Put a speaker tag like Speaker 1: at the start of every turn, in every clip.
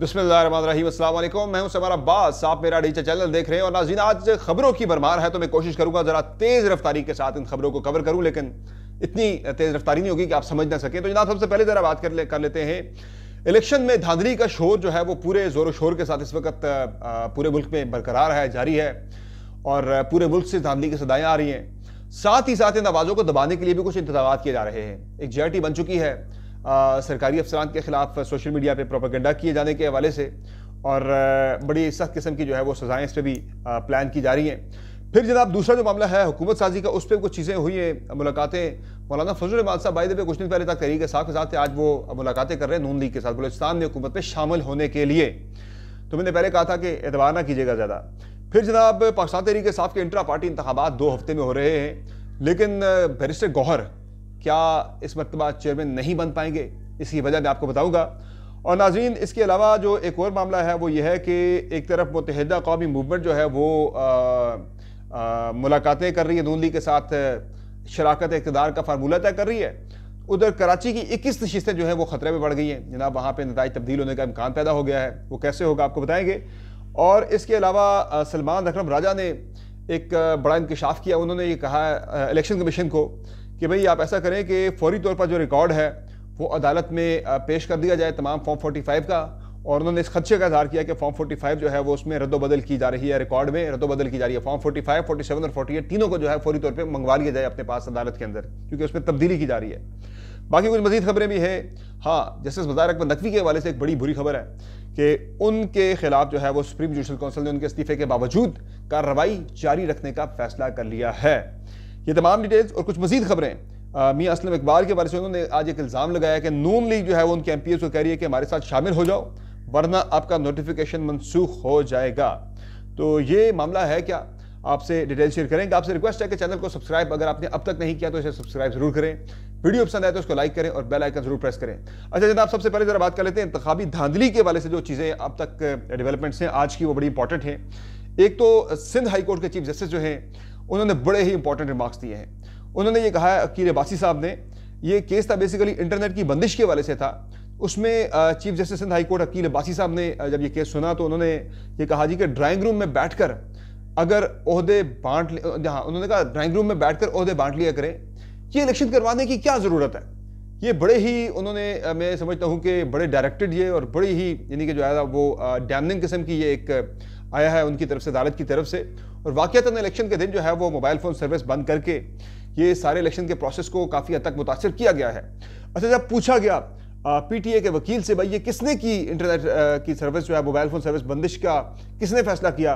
Speaker 1: बिस्मिल्लाम मैं हूं समर अब्बास आप मेरा डीचा चैनल देख रहे हैं और नाजीन आज खबरों की भरमार है तो मैं कोशिश करूंगा जरा तेज रफ्तारी के साथ इन खबरों को कवर करूं लेकिन इतनी तेज रफ्तारी नहीं होगी कि आप समझ ना सकें तो जनाब सबसे पहले जरा बात कर ले कर लेते हैं इलेक्शन में धांधली का शोर जो है वो पूरे जोर शोर के साथ इस वक्त पूरे मुल्क में बरकरार है जारी है और पूरे मुल्क से धांधली की सदाएं आ रही हैं साथ ही साथ इन आवाज़ों को दबाने के लिए भी कुछ इंतजाम किए जा रहे हैं एक जेआरटी बन चुकी है आ, सरकारी अफसरान के खिलाफ सोशल मीडिया पर प्रोपागेंडा किए जाने के हवाले से और बड़ी सख्त किस्म की जो है वो सज़ाएं इस पर भी प्लान की जा रही हैं फिर जनाब दूसरा जो मामला है हुकूमत साजी का उस पर कुछ चीज़ें हुई हैं मुलाकातें मौलाना फजल रहमान साहब आए पे कुछ दिन पहले तक तहरीक साहब के साथ थे आज वो मुलाकातें कर रहे हैं नून लीग के साथ बलोचिस्तान में हुकूमत में शामिल होने के लिए तो मैंने पहले कहा था कि एतबार ना कीजिएगा ज़्यादा फिर जनाब पाकिस्तान तहरीक साहब के इंटरा पार्टी इंतबात दो हफ्ते में हो रहे हैं लेकिन बैरिस्टर गौहर क्या इस मरतबा चेयरमैन नहीं बन पाएंगे इसकी वजह मैं आपको बताऊँगा और नाजीन इसके अलावा जो एक और मामला है वो ये है कि एक तरफ मुतहदा कौमी मूवमेंट जो है वो मुलाकातें कर रही है नून लीग के साथ शराकत इकतदार का फार्मूला तय कर रही है उधर कराची की इक्कीस नशस्तें जो है वो ख़तरे में बढ़ गई हैं जनाब वहाँ पर नतज तब्दील होने का इम्कान पैदा हो गया है वो कैसे होगा आपको बताएँगे और इसके अलावा सलमान अक्रम राजा ने एक बड़ा इंकशाफ किया उन्होंने ये कहा इलेक्शन कमीशन को कि भाई आप ऐसा करें कि फौरी तौर पर जो रिकॉर्ड है वो अदालत में पेश कर दिया जाए तमाम फॉर्म 45 का और उन्होंने इस खदशे का इजहार किया कि फॉर्म 45 जो है वो उसमें रद्दबदल की जा रही है रिकॉर्ड में रद्दबदल की जा रही है फॉर्म 45, 47 और 48 तीनों को जो है फौरी तौर पर मंगवा लिया जाए अपने पास अदालत के अंदर क्योंकि उसमें तब्दीली की जा रही है बाकी कुछ मजीद खबरें भी हैं हाँ जस्टिस मज़ार अकबर नकवी के हवाले से एक बड़ी बुरी खबर है कि उनके खिलाफ जो है वो सुप्रीम जुडिशल काउंसिल ने उनके इस्तीफे के बावजूद कार्रवाई जारी रखने का फैसला कर लिया है ये तमाम डिटेल्स और कुछ मजीद खबरें मियाँ असलम इकबाल के बारे में उन्होंने आज एक इल्ज़ाम लगाया कि नून लीग जो है वो उनके एम पी एस को कह रही है कि हमारे साथ शामिल हो जाओ वरना आपका नोटिफिकेशन मनसूख हो जाएगा तो ये मामला है क्या आपसे डिटेल शेयर करेंगे आपसे रिक्वेस्ट है कि चैनल को सब्सक्राइब अगर आपने अब तक नहीं किया तो इसे सब्सक्राइब जरूर करें वीडियो पसंद आए तो उसको लाइक करें और बेल आइकन जरूर प्रेस करें अच्छा जनाब सबसे पहले जरा बात कर लेते हैं इंतबी धांधली के वाले से जो चीज़ें अब तक डेवलपमेंट्स हैं आज की वो बड़ी इंपॉर्टेंट हैं एक तो सिंध हाईकोर्ट के चीफ जस्टिस जो हैं उन्होंने बड़े ही इंपॉर्टेंट रिमार्क्स दिए हैं उन्होंने ये कहा कि रेबासी साहब ने ये केस था बेसिकली इंटरनेट की बंदिश के वाले से था उसमें chief justice Sindh high court Aqeel Abbasi Sahab ने जब ये केस सुना तो उन्होंने ये कहा जी कि ड्राइंग रूम में बैठकर अगर अहदे बांट हाँ उन्होंने कहा ड्राइंग रूम में बैठकर अहदे बांट लिया करें ये इलेक्शन करवाने की क्या ज़रूरत है ये बड़े ही उन्होंने मैं समझता हूँ कि बड़े डायरेक्टेड ये और बड़ी ही यानी कि जो है वो डैमनिंग किस्म की ये एक आया है उनकी तरफ से अदालत की तरफ से और वाक़ता तो इलेक्शन के दिन जो है वो मोबाइल फ़ोन सर्विस बंद करके ये सारे इलेक्शन के प्रोसेस को काफ़ी हद तक मुतासर किया गया है अच्छा जब पूछा गया पीटीए के वकील से भाई ये किसने की इंटरनेट की सर्विस जो है मोबाइल फ़ोन सर्विस बंदिश का किसने फैसला किया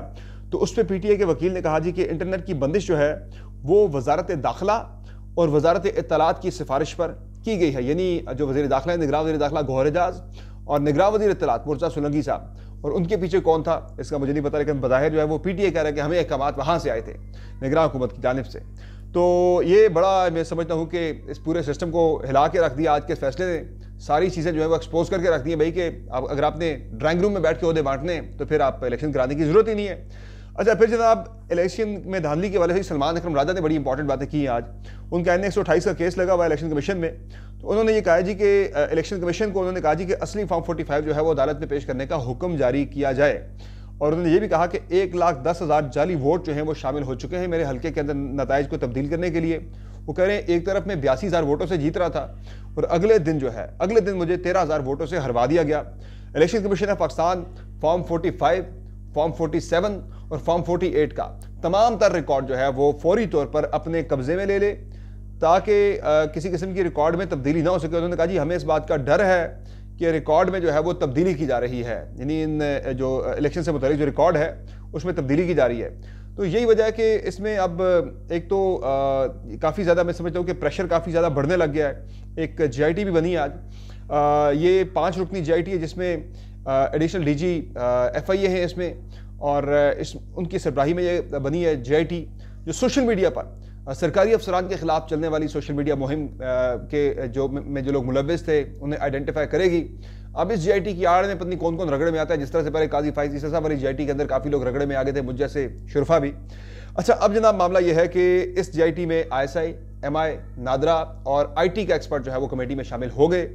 Speaker 1: तो उस पर पी के वकील ने कहा जी कि इंटरनेट की बंदिश जो है वो वजारत दाखिला और वजारत इतलात की सिफारिश पर की गई है यानी जो वजी दाखिला निगरान वजी दाखिला गोहर एजाज और निगरान वजी इतलात मुर्जा सोलंगी साहब और उनके पीछे कौन था इसका मुझे नहीं पता लेकिन बज़ाहिर जो है वो पीटीए कह रहा है कि हमें अहकाम वहाँ से आए थे निगरान हुकूमत की जानब से तो ये बड़ा मैं समझता हूँ कि इस पूरे सिस्टम को हिला के रख दिया आज के फैसले ने सारी चीज़ें जो है वो एक्सपोज करके रख दी है भाई कि आप अगर आपने ड्राइंग रूम में बैठ के अहदे बांटने तो फिर आप इलेक्शन कराने की ज़रूरत ही नहीं है अच्छा फिर जनाब इलेक्शन में धांधली के वाले से सलमान अक्रम राजा ने बड़ी इंपॉर्टेंट बातें की आज उनका एन एक का केस लगा हुआ इलेक्शन कमीशन में तो उन्होंने ये कहा जी कि इलेक्शन कमीशन को उन्होंने कहा जी कि असली फॉर्म 45 जो है वो अदालत में पेश करने का हुक्म जारी किया जाए और उन्होंने ये भी कहा कि एक लाख दस हज़ार जाली वोट जो हैं वो शामिल हो चुके हैं मेरे हल्के के अंदर नतज को तब्दील करने के लिए वो कह रहे हैं एक तरफ मैं बयासी हज़ार वोटों से जीत रहा था और अगले दिन जो है अगले दिन मुझे तेरह हज़ार वोटों से हरवा दिया गया election commission of Pakistan form forty five form 47 और फॉर्म 48 का तमाम तर रिकॉर्ड जो है वो फौरी तौर पर अपने कब्जे में ले ले ताकि किसी किस्म की रिकॉर्ड में तब्दीली ना हो सके उन्होंने कहा जी हमें इस बात का डर है कि रिकॉर्ड में जो है वो तब्दीली की जा रही है यानी इन जो इलेक्शन से मुतलिक जो रिकॉर्ड है उसमें तब्दीली की जा रही है तो यही वजह है कि इसमें अब एक तो काफ़ी ज़्यादा मैं समझता हूँ कि प्रेशर काफ़ी ज़्यादा बढ़ने लग गया है एक जी भी बनी आज आ, ये पाँच रुकनी जी है जिसमें additional D G F I A हैं इसमें और इस उनकी सरबराही में ये बनी है जे आई टी जो सोशल मीडिया पर सरकारी अफसरान के खिलाफ चलने वाली सोशल मीडिया मुहिम के जो में जो लोग मुलविस थे उन्हें आइडेंटिफाई करेगी अब इस जे की आड़ में पत्नी कौन कौन रगड़े में आता है जिस तरह से पहले काजी फाइज इस वाली जे के अंदर काफ़ी लोग रगड़े में आ गए थे मुझ जैसे शुरफा भी अच्छा अब जनाब मामला यह है कि इस जे में I S I M I NADRA और आई टी का एक्सपर्ट जो है वो कमेटी में शामिल हो गए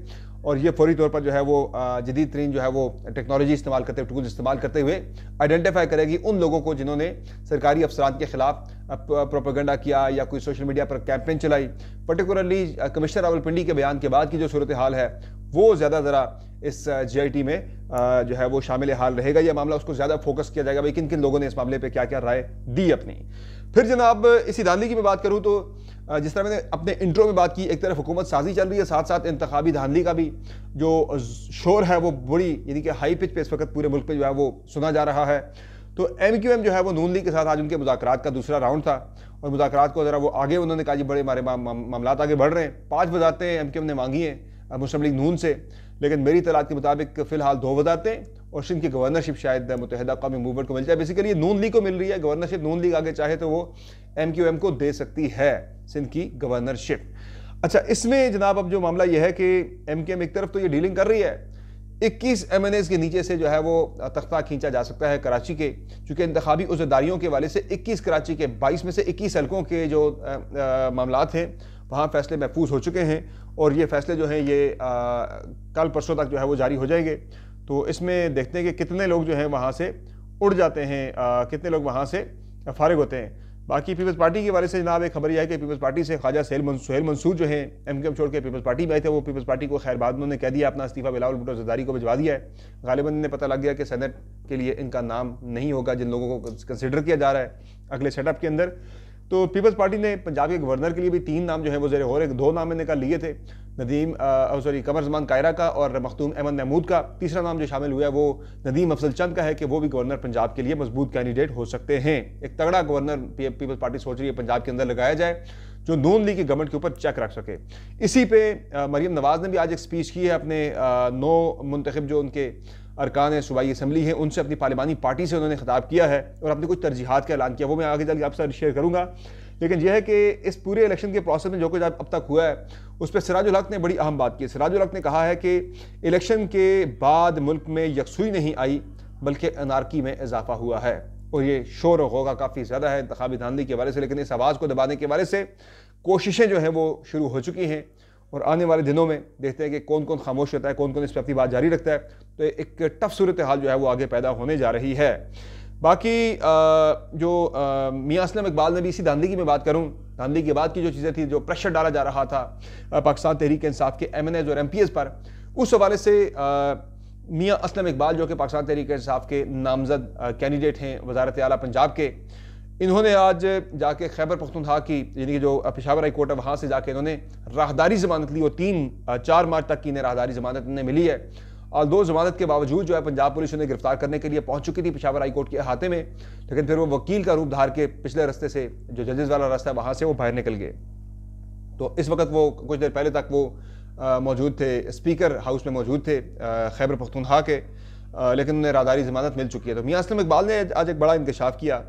Speaker 1: और ये फौरी तौर पर जो है वो जदीद तरीन जो है वो टेक्नोलॉजी इस्तेमाल करते हुए टूल इस्तेमाल करते हुए आइडेंटिफाई करेगी उन लोगों को जिन्होंने सरकारी अफसरान के खिलाफ प्रोपोगंडा किया या कोई सोशल मीडिया पर कैंपेन चलाई पर्टिकुलरली कमिश्नर रावलपिंडी के बयान के बाद की जो सूरत हाल है वो ज़्यादा ज़रा इस जीआईटी में जो है वो शामिल हाल रहेगा यह मामला उसको ज़्यादा फोकस किया जाएगा भाई किन किन लोगों ने इस मामले पर क्या क्या राय दी अपनी फिर जनाब इसी धांधली की मैं बात करूँ तो जिस तरह मैंने अपने इंट्रो में बात की एक तरफ हुकूमत साजी चल रही है साथ साथ इंतबी धांधली का भी जो शोर है वो बड़ी यानी कि हाई पिच पे इस वक्त पूरे मुल्क में जो है वो सुना जा रहा है तो एम क्यू एम जो है वो नून लीग के साथ आज उनके मुजाकर का दूसरा राउंड था और मुजाकर को ज़रा वो आगे उन्होंने कहा जी बड़े हमारे मामला आगे बढ़ रहे हैं पाँच बजाते हैं एम क्यू एम ने मांगी हैं मुस्लिम लीग नून से लेकिन मेरी तलाक के मुताबिक फ़िलहाल दो वजारतें और सिंध की गवर्नरशिप शायद मुतहदा कौमी मूवमेंट को मिल जाए बेसिकली नून लीग को मिल रही है गवर्नरशिप नून लीग आगे चाहे तो वो एम क्यू एम को दे सकती है सिंध की गवर्नरशिप अच्छा इसमें जनाब अब जो मामला यह है कि एम क्यू एम एक तरफ तो ये डीलिंग कर रही है इक्कीस एम एन एज के नीचे से जो है वो तख्ता खींचा जा सकता है कराची के चूँकि इंतबी उजेदारियों के वाले से इक्कीस कराची के बाईस में से इक्कीस हल्कों के जो मामला हैं वहाँ फैसले महफूज हो चुके हैं और ये फैसले जो हैं ये आ, कल परसों तक जो है वो जारी हो जाएंगे तो इसमें देखते हैं कि कितने लोग जो हैं वहाँ से उड़ जाते हैं आ, कितने लोग वहाँ से फारग होते हैं बाकी पीपल्स पार्टी के बारे से जनाब एक खबर यह है कि पीपल्स पार्टी से ख्वाजा सहल सहेल मंसूर जो है एम के एम छोड़ के पीपल्स पार्टी में आए थे वो पीपल्स पार्टी को खैर बाद उन्होंने कह दिया अपना इस्तीफा बिलाउल भुटो जदारी को भिजवा दिया है गालिबंद ने पता लग गया कि सैनट के लिए इनका नाम नहीं होगा जिन लोगों को कंसिडर किया जा रहा है अगले सेटअप के अंदर तो पीपल्स पार्टी ने पंजाब के गवर्नर के लिए भी तीन नाम जो है वो जेर हो रहे दो नाम इन्हें कहा लिए थे नदीम सॉरी कमर जमान कायरा का और मखतूम अहमद महमूद का तीसरा नाम जो शामिल हुआ है वो नदीम अफजल चंद का है कि वो भी गवर्नर पंजाब के लिए मजबूत कैंडिडेट हो सकते हैं एक तगड़ा गवर्नर पीपल्स पार्टी सोच रही है पंजाब के अंदर लगाया जाए जो नून लीग की गवर्नमेंट के ऊपर चेक रख सके इसी पे मरीम नवाज ने भी आज एक स्पीच की है अपने नौ मंतखब जो उनके अरकान सूबाई असम्बली है उनसे अपनी पार्लिमानी पार्टी से उन्होंने खिताब किया है और अपने कुछ तरजीहत का ऐलान किया वो मैं आगे चल के आपसे शेयर करूँगा लेकिन यह है कि इस पूरे इलेक्शन के प्रोसेस में जो कुछ अब तक हुआ है उस पर सिराजुल हक ने बड़ी अहम बात की सिराजुल हक ने कहा है कि इलेक्शन के बाद मुल्क में यकसुई नहीं आई बल्कि अनारकी में इजाफा हुआ है और ये शोर होगा काफ़ी ज़्यादा है इंतबी धांधली के बारे से लेकिन इस आवाज़ को दबाने के बारे से कोशिशें जो हैं वो शुरू हो चुकी हैं और आने वाले दिनों में देखते हैं कि कौन कौन खामोश रहता है कौन कौन इस पर अपनी बात जारी रखता है तो एक टफ सूरत हाल जो है वो आगे पैदा होने जा रही है बाकी जो मियाँ असलम इकबाल ने भी इसी धांधी की मैं बात करूँ धांधी के बाद की जो चीज़ें थी जो प्रेशर डाला जा रहा था पाकिस्तान तहरीक इंसाफ के एम और एम पर उस हवाले से मियाँ असलम इकबाल जो कि पाकिस्तान तहरीक इंसाफ के नामजद कैंडिडेट हैं वजारत अली पंजाब के इन्होंने आज जाके खैबर पख्तनख्वा की यानी कि जो पेशावर हाई कोर्ट है वहाँ से जाके इन्होंने राहदारी जमानत ली और तीन चार मार्च तक की इन्हें राहदारी जमानत इन्हें मिली है और दो जमानत के बावजूद जो है पंजाब पुलिस उन्हें गिरफ्तार करने के लिए पहुँच चुकी थी पेशावर हाई कोर्ट के अहाते में लेकिन फिर वो वकील का रूप धार के पिछले रास्ते से जो जजेस वाला रास्ता है वहाँ से वो बाहर निकल गए तो इस वक्त वो कुछ देर पहले तक वो मौजूद थे स्पीकर हाउस में मौजूद थे खैबर पख्तनख्वा के लेकिन उन्हें राहदारी जमानत मिल चुकी है तो मियाँ असलम इकबाल ने आज एक बड़ा इंकशाफ किया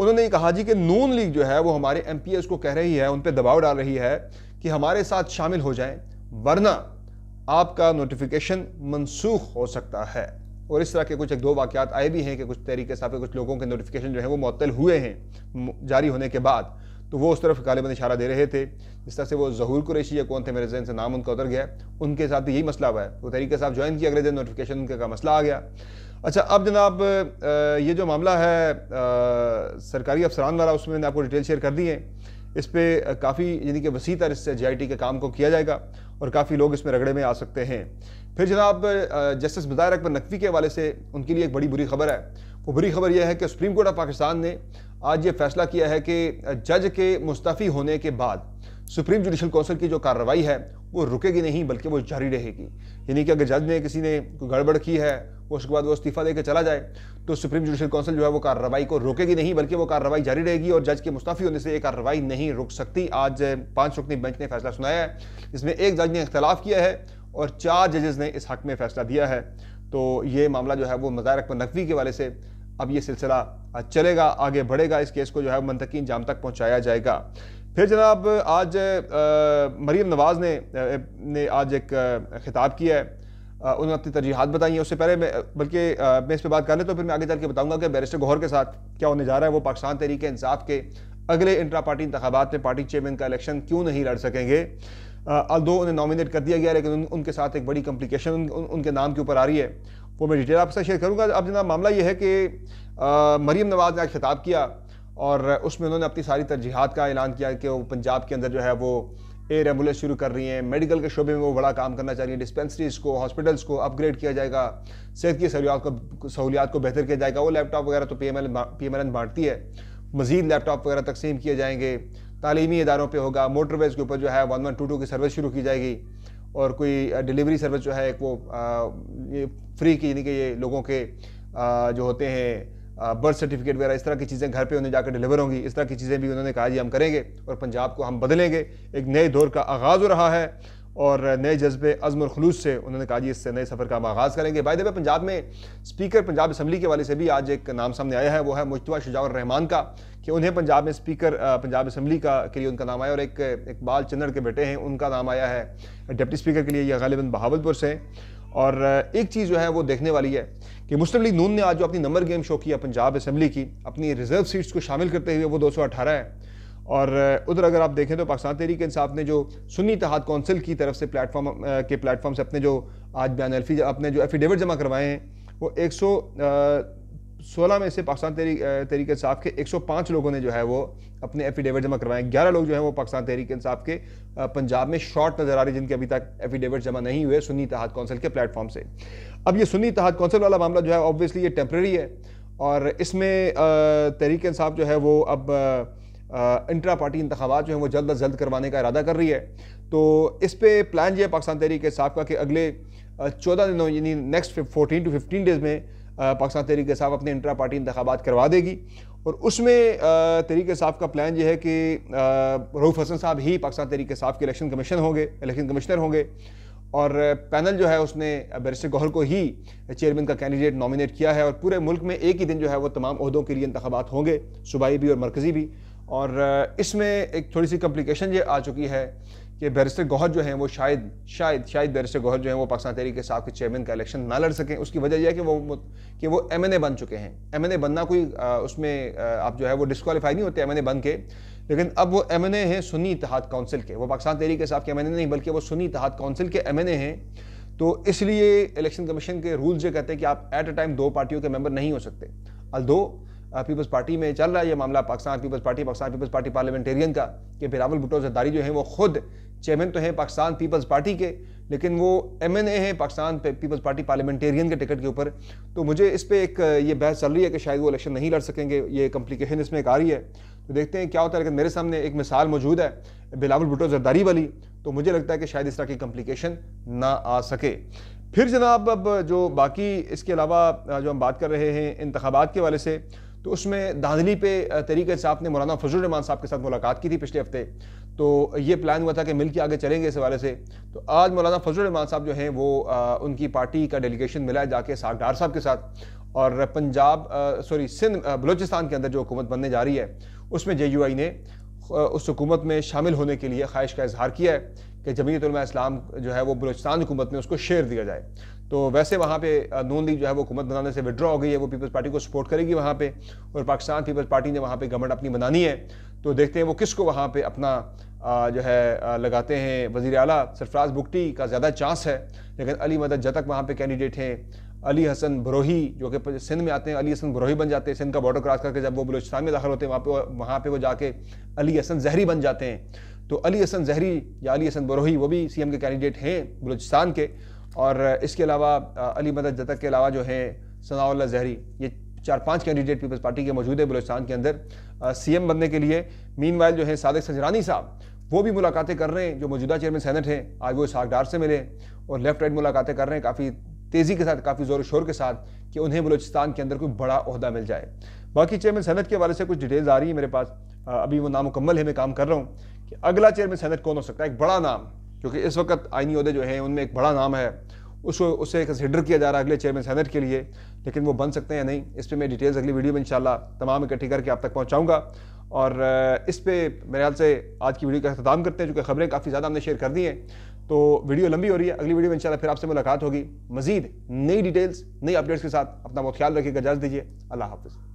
Speaker 1: उन्होंने कहा जी कि नून लीग जो है वो हमारे एम को कह रही है उन पर दबाव डाल रही है कि हमारे साथ शामिल हो जाएं वरना आपका नोटिफिकेशन मनसूख हो सकता है और इस तरह के कुछ एक दो वाक़ात आए भी हैं कि कुछ से आपके कुछ लोगों के नोटिफिकेशन जो है वो मअतल हुए हैं जारी होने के बाद तो वो उस तरफ गालिबा इशारा दे रहे थे जिस तरह से वो जहूर कुरेशी या कौन थे मेरे जहन से नाम उनका उतर गया उनके साथ भी तो यही मसला हुआ है वो से साहब ज्वाइन किया अगले दिन नोटिफिकेशन उनके का मसला आ गया अच्छा अब जनाब ये जो मामला है आ, सरकारी अफसरान वाला उसमें मैंने आपको डिटेल शेयर कर दी है इस पर काफ़ी यानी कि वसी तर इससे जे के काम को किया जाएगा और काफ़ी लोग इसमें रगड़े में आ सकते हैं फिर जनाब जस्टिस मुजाहिर अकबर नकवी के हवाले से उनके लिए एक बड़ी बुरी खबर है वो बुरी खबर यह है कि सुप्रीम कोर्ट ऑफ पाकिस्तान ने आज ये फैसला किया है कि जज के मुस्तफ़ी होने के बाद सुप्रीम जुडिशल कौंसिल की जो कार्रवाई है वो रुकेगी नहीं बल्कि वो जारी रहेगी यानी कि अगर जज ने किसी ने कोई गड़बड़ की है उसके बाद वो इस्तीफा देकर चला जाए तो सुप्रीम जुडिशियल काउंसिल जो है वो कार्रवाई को रोकेगी नहीं बल्कि वो कार्रवाई जारी रहेगी और जज के मुस्ताफी होने से ये कार्रवाई नहीं रुक सकती आज पांच रुकनी बेंच ने फैसला सुनाया है इसमें एक जज ने इख्तलाफ किया है और चार जजेस ने इस हक में फैसला दिया है तो ये मामला जो है वो मजारक पर नकवी के वाले से अब ये सिलसिला चलेगा आगे बढ़ेगा इस केस को जो है मनतकी इंजाम तक पहुँचाया जाएगा फिर जनाब आज मरीम नवाज़ ने ने आज एक खिताब किया है उन्होंने अपनी तरजीहत बताई हैं उससे पहले मैं बल्कि मैं इस पर बात कर लेता तो फिर मैं आगे चल के बताऊंगा कि बैरिस्टर गौहर के साथ क्या होने जा रहा है वो पाकिस्तान तरीक़े इंसाफ के अगले इंट्रा पार्टी इंतबात में पार्टी चेयरमैन का इलेक्शन क्यों नहीं लड़ सकेंगे दो उन्हें नॉमिनेट कर दिया गया लेकिन उन, उनके साथ एक बड़ी कम्प्लिकेशन उन, उनके नाम के ऊपर आ रही है वो मैं डिटेल आपसे शेयर करूँगा अब जना मामला ये है कि मरीम नवाज़ ने आज खिताब किया और उसमें उन्होंने अपनी सारी तरजीहत का ऐलान किया कि वो पंजाब के अंदर जो है वो एयर एम्बुलेंस शुरू कर रही हैं मेडिकल के शोबे में वो बड़ा काम करना चाह रही हैं डिस्पेंसरीज को हॉस्पिटल्स को अपग्रेड किया जाएगा सेहत की सहूलियात को सहूलियात को बेहतर किया जाएगा वो लैपटॉप वगैरह तो P M L P M L N बांटती है मजीद लैपटॉप वगैरह तकसीम किए जाएंगे तालीमी इदारों पर होगा मोटरवेज के ऊपर जो है वन वन टू टू की सर्विस शुरू की जाएगी और कोई डिलीवरी सर्विस जो है एक वो आ, ये फ्री की यानी कि ये लोगों के आ, जो होते हैं बर्थ सर्टिफिकेट वगैरह इस तरह की चीज़ें घर पे उन्हें जाकर डिलीवर होंगी इस तरह की चीज़ें भी उन्होंने कहा जी हम करेंगे और पंजाब को हम बदलेंगे एक नए दौर का आगाज़ हो रहा है और नए जज्बे अज़म और खलूस से उन्होंने कहा जी इस नए सफ़र का हम आगाज़ करेंगे बाय दबे पंजाब में स्पीकर पंजाब असम्बली के वाले से भी आज एक नाम सामने आया है वो है मुशतवा शुजा रहमान का कि उन्हें पंजाब में स्पीकर पंजाब असम्बली का के लिए उनका नाम आया और एक इकबाल चन्नड़ के बेटे हैं उनका नाम आया है डिप्टी स्पीकर के लिए यह गालिबा बहावलपुर से हैं और एक चीज़ जो है वो देखने वाली है कि मुस्लिम लीग नून ने आज जो अपनी नंबर गेम शो किया पंजाब असम्बली की अपनी रिजर्व सीट्स को शामिल करते हुए वो दो है और उधर अगर आप देखें तो पाकिस्तान तहरीक इंसाफ ने जो सुन्नी तहत कौंसिल की तरफ से प्लेटफॉर्म के प्लेटफॉर्म से अपने जो आज बयान अल्फी अपने जो एफिडेविट जमा करवाए हैं वो एक सौ सोलह में से पाकिस्तान तहरी तहरीक इंसाफ के 105 लोगों ने जो है वो अपने एफिडेविट जमा करवाए ग्यारह लोग जो है वो पाकिस्तान तहरीक इंसाफ के पंजाब में शॉर्ट नजर आ रही जिनके अभी तक एफिडेविट जमा नहीं हुए सुन्नी तहत कौंसिल के प्लेटफॉर्म से अब ये सुन्नी तहत कौंसिल वाला मामला जो है ऑब्वियसली ये टेम्प्रेरी है और इसमें तहरीक इंसाफ जो है वो अब इंट्रा पार्टी इंतबात जो है वो जल्द अज जल्द करवाने का इरादा कर रही है तो इस पर प्लान जो है पाकिस्तान तहरीक इंसाफ का कि अगले चौदह दिनों यानी next fourteen to fifteen days में पाकिस्तान तहरीक साहब अपने इंटरा पार्टी इंतबात करवा देगी और उसमें तरीके साहब का प्लान ये है कि रऊफ़ हसन साहब ही पाकिस्तान तरीके साहब के इलेक्शन कमीशन होंगे इलेक्शन कमिश्नर होंगे और पैनल जो है उसने बैरिस्टर गौहर को ही चेयरमैन का कैंडिडेट नॉमिनेट किया है और पूरे मुल्क में एक ही दिन जो है वो तमाम अहदों के लिए इंतबात होंगे सूबाई भी और मरकज़ी भी और इसमें एक थोड़ी सी कम्प्लिकेशन ये आ चुकी है कि बैरिस्टर गौहर जो हैं वो शायद शायद शायद बैरिस्टर गौहर जो हैं वो पाकिस्तान तहरीक साहब के चेयरमैन का इलेक्शन ना लड़ सकें उसकी वजह यह है कि वो कि वो एम बन चुके हैं एम बनना कोई उसमें आप जो है वो डिस्कवालीफाई नहीं होते एम बन के लेकिन अब वो एम हैं सुनी इतिहाद काउंसिल के वो पाकिस्तान तहरीक साहब के एम नहीं बल्कि वो सुनी इतिहाद काउंसिल के एम हैं तो इसलिए इलेक्शन कमीशन के रूल्स ये कहते हैं कि आप एट अ टाइम दो पार्टियों के मेम्बर नहीं हो सकते अल दो पीपल्स पार्टी में चल रहा है ये मामला Pakistan Peoples Party Pakistan Peoples Party Parliamentarian का कि बिलावल भुटो जरदारी जो है वो खुद चेयरमैन तो हैं पाकिस्तान पीपल्स पार्टी के लेकिन वो एम एन ए हैं पाकिस्तान पीपल्स पार्टी पार्लियामेंटेरियन के टिकट के ऊपर तो मुझे इस पर एक ये बहस चल रही है कि शायद वो इलेक्शन नहीं लड़ सकेंगे ये कम्प्लिकेशन इसमें एक आ रही है तो देखते हैं क्या होता है लेकिन मेरे सामने एक मिसाल मौजूद है बिलावल भुटो जरदारी वाली तो मुझे लगता है कि शायद इस तरह की कम्प्लिकेशन ना आ सके फिर जनाब अब जो बाकी इसके अलावा जो हम बात कर रहे हैं इंतबात के वाले से तो उसमें दादली पे तरीके साहब ने मौलाना फजल रमान साहब के साथ मुलाकात की थी पिछले हफ्ते तो ये प्लान हुआ था कि मिल के आगे चलेंगे इस हवाले से तो आज मौलाना फजल फजलरहमान साहब जो हैं वो आ, उनकी पार्टी का डेलीगेशन मिला है जाके सागडार साहब के साथ और पंजाब सॉरी सिंध बलोचिस्तान के अंदर जो हुकूमत बनने जा रही है उसमें जे यू आई ने उस हुकूमत में शामिल होने के लिए ख्वाहिश का इजहार किया है कि जमीयतलमा इस्लाम जो है वो बलोचिस्तान हुकूमत में उसको शेयर दिया जाए तो वैसे वहाँ पे नून लीग जो है वो हुकूमत बनाने से विड्रॉ हो गई है वो पीपल्स पार्टी को सपोर्ट करेगी वहाँ पे और पाकिस्तान पीपल्स पार्टी ने वहाँ पे गवर्नमेंट अपनी बनानी है तो देखते हैं वो किसको वहाँ पे अपना जो है लगाते हैं वजीर अली सरफराज बुगटी का ज़्यादा चांस है लेकिन अली मदद जतक वहाँ पर कैंडिडेट हैं अली हसन बरोही जो कि सिंध में आते हैं अली हसन बरोही बन जाते हैं सिंध का बॉर्डर क्रॉस करके जब वो बलोचिस्तान में दाखिल होते हैं वहाँ पर वहाँ पर वो जाके अली हसन जहरी बन जाते हैं तो अली हसन जहरी या अली हसन बरोही वो भी सीएम के कैंडिडेट हैं बलूचिस्तान के और इसके अलावा अली मदद जतक के अलावा जो हैं सनाउल्ला जहरी ये चार पांच कैंडिडेट पीपल्स पार्टी के मौजूद है बलूचिस्तान के अंदर सीएम बनने के लिए मीन जो है सादक सजरानी साहब वो भी मुलाकातें कर रहे हैं जो मौजूदा चेयरमैन सेनेट हैं आज वो सागडार से मिले और लेफ्ट राइट मुलाकातें कर रहे हैं काफ़ी तेज़ी के साथ काफ़ी ज़ोर शोर के साथ कि उन्हें बलूचिस्तान के अंदर कोई बड़ा अहदा मिल जाए बाकी चेयरमैन सनत के हवाले से कुछ डिटेल्स आ रही है मेरे पास अभी वो नामुकम्मल है मैं काम कर रहा हूँ कि अगला चेयरमैन सेनेट कौन हो सकता है एक बड़ा नाम क्योंकि इस वक्त आइनी अहदे जो हैं उनमें एक बड़ा नाम है उसको उसे कंसिडर किया जा रहा है अगले चेयरमैन सेनेट के लिए लेकिन वो बन सकते हैं या नहीं इस पर मैं डिटेल्स अगली वीडियो में इंशाल्लाह तमाम इकट्ठी करके आप तक पहुँचाऊँगा और इस पर मेरे ख्याल से आज की वीडियो का अख्ताम करते हैं चूँकि खबरें काफ़ी ज़्यादा हमने शेयर कर दी हैं तो वीडियो लंबी हो रही है अगली वीडियो में इंशाल्लाह फिर आपसे मुलाकात होगी मजीद नई डिटेल्स नई अपडेट्स के साथ अपना बहुत ख्याल रखिएगा इजाज़त दीजिए अल्लाह हाफिज़